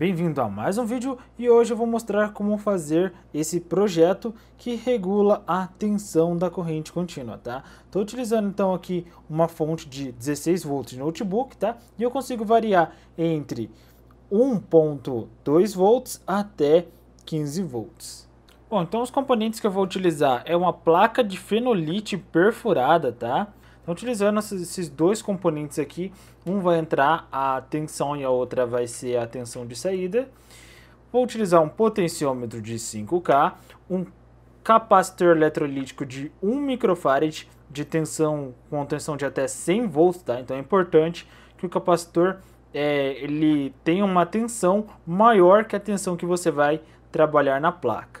Bem-vindo a mais um vídeo e hoje eu vou mostrar como fazer esse projeto que regula a tensão da corrente contínua, tá? Estou utilizando então aqui uma fonte de 16 volts de notebook, tá? E eu consigo variar entre 1.2 volts até 15 volts. Bom, então os componentes que eu vou utilizar é uma placa de fenolite perfurada, tá? Então, utilizando esses dois componentes aqui, um vai entrar a tensão e a outra vai ser a tensão de saída. Vou utilizar um potenciômetro de 5K, um capacitor eletrolítico de 1 microfarad de tensão com tensão de até 100 volts, tá? Então é importante que o capacitor é, ele tenha uma tensão maior que a tensão que você vai trabalhar na placa.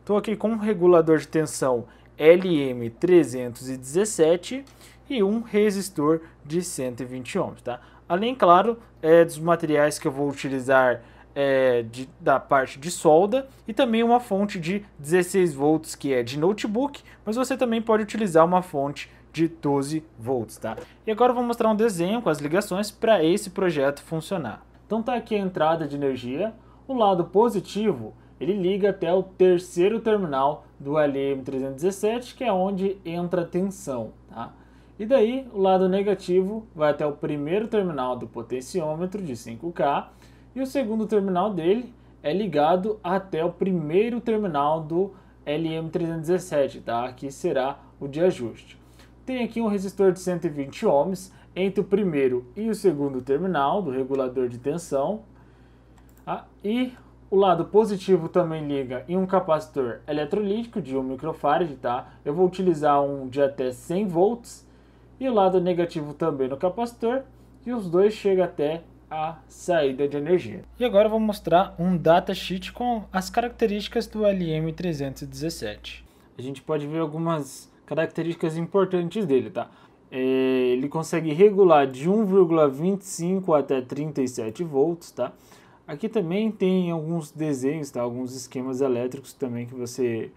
Estou aqui com um regulador de tensão LM317 e um resistor de 120 ohms, tá? Além, claro, é, dos materiais que eu vou utilizar é, de, da parte de solda e também uma fonte de 16 volts que é de notebook, mas você também pode utilizar uma fonte de 12 volts, tá? E agora eu vou mostrar um desenho com as ligações para esse projeto funcionar. Então tá aqui a entrada de energia, o lado positivo ele liga até o terceiro terminal do LM317, que é onde entra a tensão. E daí, o lado negativo vai até o primeiro terminal do potenciômetro de 5K e o segundo terminal dele é ligado até o primeiro terminal do LM317, tá? que será o de ajuste. Tem aqui um resistor de 120 ohms entre o primeiro e o segundo terminal do regulador de tensão. Tá? E o lado positivo também liga em um capacitor eletrolítico de 1 microfarad. Tá? Eu vou utilizar um de até 100 volts e o lado negativo também no capacitor, e os dois chegam até a saída de energia. E agora eu vou mostrar um datasheet com as características do LM317. A gente pode ver algumas características importantes dele, tá? É, ele consegue regular de 1,25 até 37 volts, tá? Aqui também tem alguns desenhos, tá? Alguns esquemas elétricos também que você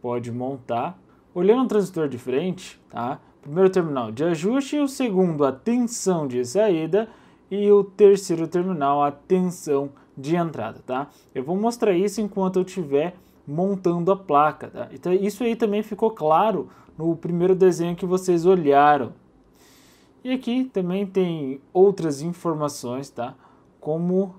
pode montar. Olhando o transistor de frente, tá? primeiro terminal de ajuste, o segundo a tensão de saída e o terceiro terminal a tensão de entrada, tá? Eu vou mostrar isso enquanto eu estiver montando a placa, tá? Então isso aí também ficou claro no primeiro desenho que vocês olharam. E aqui também tem outras informações, tá? Como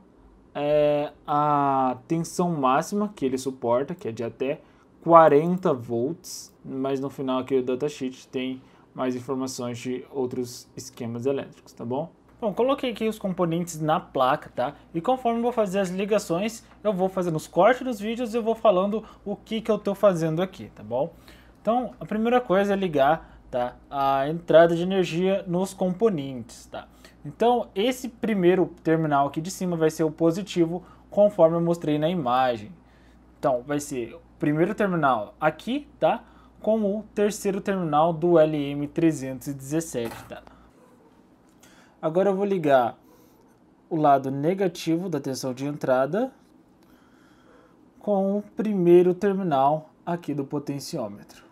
é, a tensão máxima que ele suporta, que é de até 40 volts, mas no final aqui o datasheet tem mais informações de outros esquemas elétricos, tá bom? Bom, coloquei aqui os componentes na placa, tá? E conforme vou fazer as ligações, eu vou fazendo os cortes dos vídeos e eu vou falando o que que eu tô fazendo aqui, tá bom? Então, a primeira coisa é ligar tá, a entrada de energia nos componentes, tá? Então, esse primeiro terminal aqui de cima vai ser o positivo, conforme eu mostrei na imagem. Então, vai ser o primeiro terminal aqui, tá? com o terceiro terminal do LM317. Tá? Agora eu vou ligar o lado negativo da tensão de entrada com o primeiro terminal aqui do potenciômetro.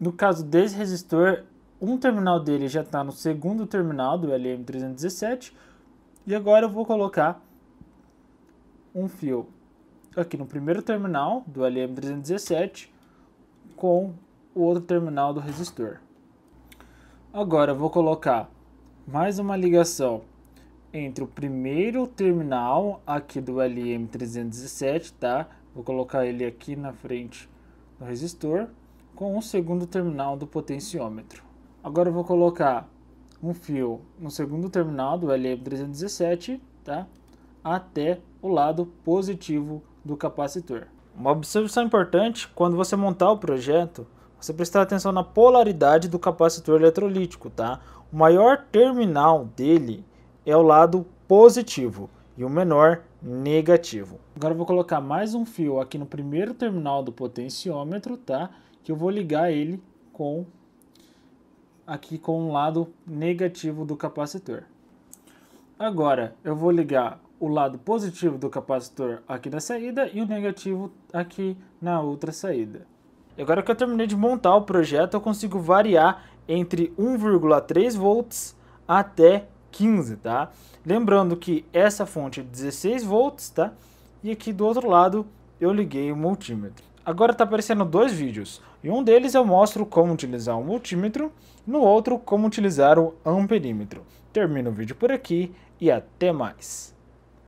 No caso desse resistor, um terminal dele já está no segundo terminal do LM317 e agora eu vou colocar um fio aqui no primeiro terminal do LM317 com o outro terminal do resistor. Agora vou colocar mais uma ligação entre o primeiro terminal aqui do LM317, tá? Vou colocar ele aqui na frente do resistor com o segundo terminal do potenciômetro. Agora vou colocar um fio no segundo terminal do LM317, tá? Até o lado positivo do capacitor. Uma observação importante quando você montar o projeto, você prestar atenção na polaridade do capacitor eletrolítico, tá? O maior terminal dele é o lado positivo e o menor negativo. Agora vou colocar mais um fio aqui no primeiro terminal do potenciômetro, tá? Que eu vou ligar ele com aqui com o lado negativo do capacitor. Agora eu vou ligar o lado positivo do capacitor aqui na saída e o negativo aqui na outra saída. E agora que eu terminei de montar o projeto, eu consigo variar entre 1,3 volts até 15, tá? Lembrando que essa fonte é 16 volts, tá? E aqui do outro lado eu liguei o multímetro. Agora está aparecendo dois vídeos. Em um deles eu mostro como utilizar o multímetro, no outro como utilizar o amperímetro. Termino o vídeo por aqui e até mais.